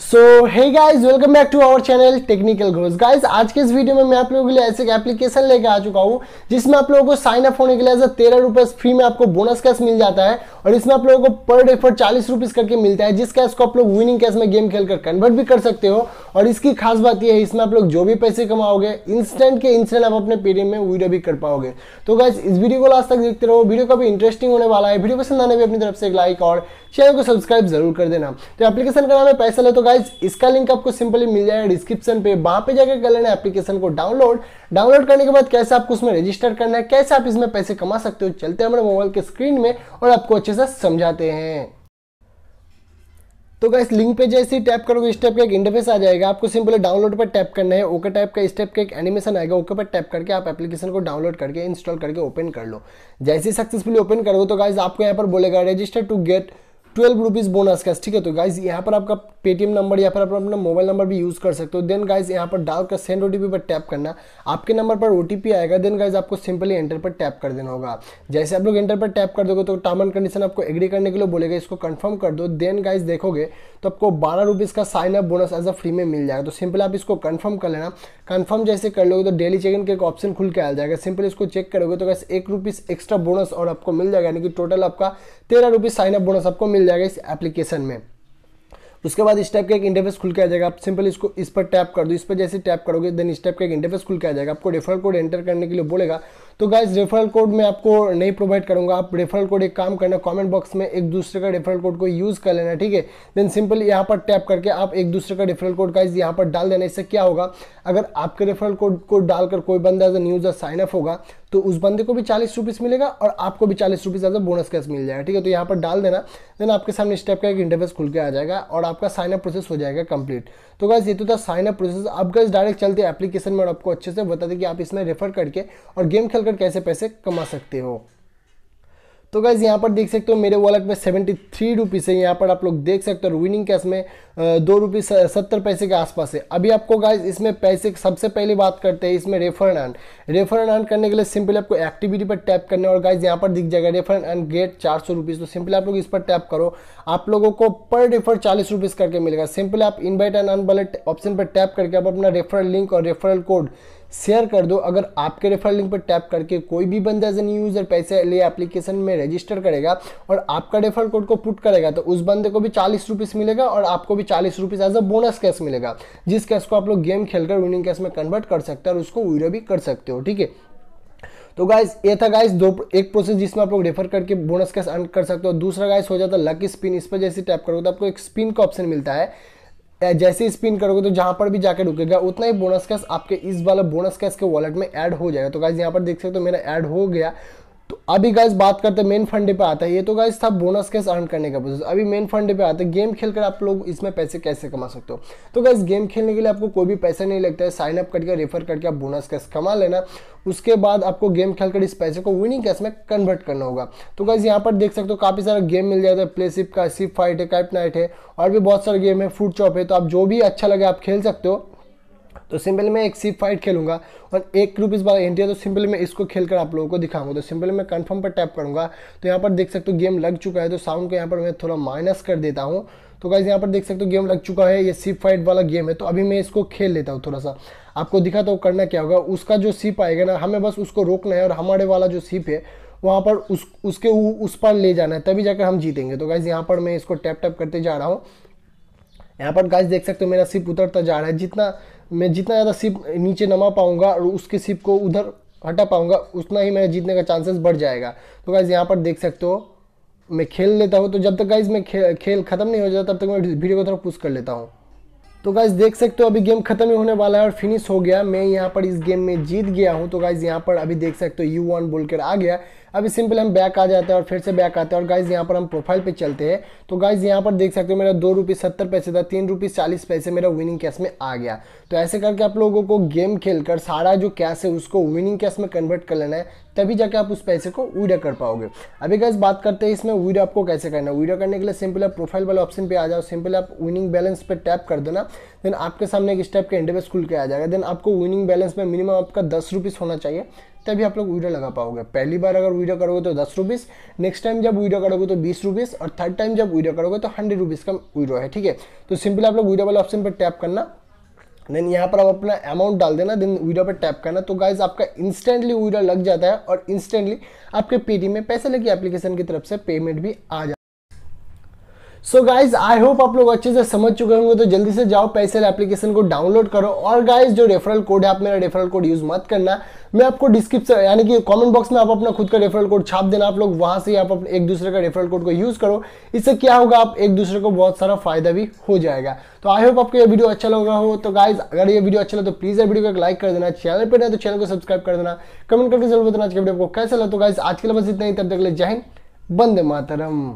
so hey guys welcome back to our channel technical growth guys आज के इस video में मैं आप लोगों के लिए ऐसे एक एप्लीकेशन लेके आ चुका हूँ जिसमें आप लोगों को साइन अप होने के लिए तेरह रुपए फ्री में आपको बोनस कैश मिल जाता है और इसमें आप लोगों को पर डे पर चालीस रुपीज़ करके मिलता है जिस कैश को आप लोग विनिंग कैश में गेम खेल कर कन्वर्ट भी कर सकते हो और इसकी खास बात यह है इसमें आप लोग जो भी पैसे कमाओगे इंस्टेंट के इंस्टेंट आप अपने पेटीएम में वीडियो भी कर पाओगे तो गाइज इस वीडियो को लास्ट तक देखते रहो वीडियो काफी इंटरेस्टिंग होने वाला है वीडियो पसंद आने भी अपनी तरफ से एक लाइक और चैनल को सब्सक्राइब जरूर कर देना तो एप्लीकेशन का नाम है पैसा ले तो गाइज इसका लिंक आपको सिंपली मिल जाएगा डिस्क्रिप्शन पे वहां पे जाकर कर लेना एप्लीकेशन को डाउनलोड डाउनलोड करने के बाद कैसे आपको उसमें रजिस्टर करना है कैसे आप इसमें पैसे कमा सकते हो चलते हैं हमारे मोबाइल के स्क्रीन में और आपको अच्छे से समझाते हैं तो गाइस लिंक पे जैसे ही टैप करोगे इस टाइप का एक इंटरफेस आ जाएगा आपको सिंपली डाउनलोड पर टैप करना है ओके टाइप का इस टाइप का एक एनिमेशन आएगा ओके पर टैप करके आप एप्लीकेशन को डाउनलोड करके इंस्टॉल करके ओपन कर लो जैसे ही सक्सेसफुली ओपन करोगे तो गाइज आपको यहाँ पर बोलेगा register to get twelve rupees bonus का ठीक है तो गाइज यहाँ पर आपका पेटीएम नंबर या फिर आप अपना मोबाइल नंबर भी यूज़ कर सकते हो देन गाइज यहाँ पर डालकर सेंड ओ पर टैप करना आपके नंबर पर ओ आएगा देन गाइज आपको सिंपली एंटर पर टैप कर देना होगा जैसे आप लोग एंटर पर टैप कर दोगे तो टर्म एंड कंडीशन आपको एग्री करने के लिए बोलेगा इसको कन्फर्म कर दो देन गाइज देखोगे तो आपको बारह रुपीज़ का sign up bonus as a free में मिल जाएगा तो सिंपल आप इसको कन्फर्म कर लेना कन्फर्म जैसे कर लोगे तो डेली चेक इन का एक ऑप्शन खुल के आ जाएगा सिंपल इसको चेक करोगे तो गैस एक रुपीज़ एक्स्ट्रा बोनस और आपको मिल जाएगा यानी कि टोटल आपका तेरह रुपीज़ साइन अप बोनस आपको मिल जाएगा इस एप्लीकेशन में तो उसके बाद इस टाइप का एक इंटरफेस खुल के आ जाएगा आप सिंपल इसको इस पर टैप कर दो इस पर जैसे टैप करोगे देन इस टाइप का एक इंटरफेस खुल के आ जाएगा आपको रेफरल कोड एंटर करने के लिए बोलेगा तो गाइज रेफरल कोड मैं आपको नहीं प्रोवाइड करूंगा आप रेफरल कोड एक काम करना कमेंट बॉक्स में एक दूसरे का रेफरल कोड को यूज़ कर लेना ठीक है देन सिंपल यहाँ पर टैप करके आप एक दूसरे का रेफरल कोड गाइज यहाँ पर डाल देना इससे क्या होगा अगर आपके रेफरल कोड को डालकर कोई बंदा एज न्यूज यूज़र साइनअप होगा तो उस बंदे को भी चालीस रुपीस मिलेगा और आपको भी चालीस rupees as a bonus cash मिल जाएगा ठीक है तो यहाँ पर डाल देना देन आपके सामने इस टाइप का एक इंटरफेस खुल के आ जाएगा और आपका साइनअप प्रोसेस हो जाएगा कंप्लीट तो गैस ये तो था साइनअप प्रोसेस अब गाइज डायरेक्ट चलते एप्लीकेशन में और आपको अच्छे से बता दें कि आप इसमें रेफर करके और गेम खेल कर कैसे पैसे कमा सकते हो तो गाइज यहाँ पर देख सकते हो मेरे वॉलेट में सेवेंटी थ्री रुपीज़ है यहाँ पर आप लोग देख सकते हो विनिंग कैश में दो रुपीज़ सत्तर पैसे के आसपास है अभी आपको गाइज इसमें पैसे सबसे पहले बात करते हैं इसमें रेफर एंड रेफर एंड करने के लिए सिंपली आपको एक्टिविटी पर टैप करने और गाइज यहाँ पर दिख जाएगा रेफर एंड गेट चार सौ रुपीज़ तो सिंपली आप लोग इस पर टैप करो आप लोगों को पर रेफर चालीस रुपीज़ करके मिलेगा सिंपली आप इन्वाइट एंड अनबलेट ऑप्शन पर टैप करके आप अपना रेफरल लिंक और रेफरल कोड शेयर कर दो अगर आपके रेफरल लिंक पर टैप करके कोई भी बंदा एज एन यूज़र पैसे ले एप्लीकेशन में रजिस्टर करेगा और आपका रेफरल कोड को पुट करेगा तो उस बंदे को भी चालीस रुपीज़ मिलेगा और आपको भी चालीस rupees as a bonus cash मिलेगा जिस कैश को आप लोग गेम खेलकर विनिंग कैश में कन्वर्ट कर सकते हो और उसको वीरो भी कर सकते हो ठीक है तो गाइस ये था गाइस दो एक प्रोसेस जिसमें आप लोग रेफर करके बोनस कैश अर्न कर सकते हो दूसरा गाइस हो जाता है लकी स्पिन इस पर जैसे टैप करोगे तो आपको एक स्पिन का ऑप्शन मिलता है जैसे स्पिन करोगे तो जहां पर भी जाकर रुकेगा उतना ही बोनस कैश आपके इस वाला बोनस कैश के वॉलेट में ऐड हो जाएगा तो गाइज यहाँ पर देख सकते हो तो मेरा ऐड हो गया तो अभी गाइज बात करते हैं मेन फंडे पे आता है ये तो गाइज था बोनस कैस अर्न करने का प्रोसेस अभी मेन फंडे पे आता है गेम खेलकर आप लोग इसमें पैसे कैसे कमा सकते हो तो गाइज गेम खेलने के लिए आपको कोई भी पैसा नहीं लगता है साइन अप करके रेफर करके आप बोनस कैस कमा लेना उसके बाद आपको गेम खेलकर इस पैसे को विनिंग कैश में कन्वर्ट करना होगा तो गाइज यहाँ पर देख सकते हो काफ़ी सारा गेम मिल जाता है प्ले सिप का सिप फाइट है कैप नाइट है और भी बहुत सारे गेम है फूड चॉप है तो आप जो भी अच्छा लगे आप खेल सकते हो तो सिंपल में एक सिप फाइट खेलूंगा और एक रुपीज़ बार एंट्री है तो सिंपल में इसको खेलकर आप लोगों को दिखाऊंगा तो सिंपल में कंफर्म पर टैप करूंगा तो यहाँ पर देख सकते हो गेम लग चुका है तो साउंड को यहाँ पर मैं थोड़ा माइनस कर देता हूँ तो गाइज यहाँ पर देख सकते हो गेम लग चुका है ये सी फाइट वाला गेम है तो अभी मैं इसको खेल लेता हूँ थोड़ा सा आपको दिखा तो करना क्या होगा उसका जो सिप आएगा ना हमें बस उसको रोकना है और हमारे वाला जो सिप है वहाँ पर उस उसके उस पर ले जाना है तभी जाकर हम जीतेंगे तो गाइज यहाँ पर मैं इसको टैप टैप करते जा रहा हूँ यहाँ पर गाइज देख सकते हो मेरा सिप उतरता जा रहा है जितना मैं जितना ज़्यादा सिप नीचे नमा पाऊँगा और उसके सिप को उधर हटा पाऊँगा उतना ही मेरा जीतने का चांसेस बढ़ जाएगा तो गाइज़ यहाँ पर देख सकते हो मैं खेल लेता हूँ तो जब तक गाइज़ मैं खे, खेल ख़त्म नहीं हो जाता तब तक मैं वीडियो को थोड़ा पुश कर लेता हूँ तो गाइज देख सकते हो अभी गेम खत्म ही होने वाला है और फिनिश हो गया मैं यहाँ पर इस गेम में जीत गया हूँ तो गाइज यहाँ पर अभी देख सकते हो यू वन बोलकर आ गया अभी सिंपल हम बैक आ जाते हैं और फिर से बैक आते हैं और गाइज यहाँ पर हम प्रोफाइल पे चलते हैं तो गाइज यहाँ पर देख सकते हो मेरा दो रुपीज़ सत्तर पैसे था तीन रुपीज़ चालीस पैसे मेरा विनिंग कैश में आ गया तो ऐसे करके आप लोगों को गेम खेलकर सारा जो कैश है उसको विनिंग कैश में कन्वर्ट कर लेना है तभी जाके आप उस पैसे को विड्रा कर पाओगे अभी गैस बात करते हैं इसमें विड्रा आपको कैसे करना है विड्रा करने के लिए सिंपल आप प्रोफाइल वाले ऑप्शन पे आ जाओ सिंपल आप विनिंग बैलेंस पे टैप कर देना देन आपके सामने एक स्टेप के इंटरवेस स्कूल के आ जाएगा देन आपको विनिंग बैलेंस में मिनिमम आपका दस रुपीस होना चाहिए तभी आप लोग वीडियो लगा पाओगे पहली बार अगर वीडियो करोगे तो दस रुपीज़ नेक्स्ट टाइम जब वीडियो करोगे तो बीस रुपीस और थर्ड टाइम जब वीडियो करोगे तो हंड्रेड रुपीज़ का वीडियो है ठीक है तो सिंपल आप लोग वीडियो वाले ऑप्शन पर टैप करना देन यहाँ पर आप अपना अमाउंट डाल देना देन वीडियो पर टैप करना तो गाइज आपका इंस्टेंटली वीडियो लग जाता है और इंस्टेंटली आपके पेटीएम में पैसे लगे एप्लीकेशन की तरफ से पेमेंट भी आ जाता सो गाइज आई होप आप लोग अच्छे से समझ चुके होंगे तो जल्दी से जाओ पैसे एप्लीकेशन को डाउनलोड करो और गाइज जो रेफरल कोड है आप मेरा रेफरल कोड यूज मत करना मैं आपको डिस्क्रिप्शन यानी कि कमेंट बॉक्स में आप अपना खुद का रेफरल कोड छाप देना आप लोग वहां से आप एक दूसरे का रेफरल कोड को यूज करो इससे क्या होगा आप एक दूसरे को बहुत सारा फायदा भी हो जाएगा तो आई होप आपको ये वीडियो अच्छा लगा हो तो गाइज अगर ये वीडियो अच्छा लगा तो प्लीज ये वीडियो को लाइक कर देना चैनल पर नहीं तो चैनल को सब्सक्राइब कर देना कमेंट करके जरूर बताना आज के वीडियो आपको कैसा लगा तो गाइज आज के लिए बस इतना ही तब तक ले जय हिंद बंदे मातरम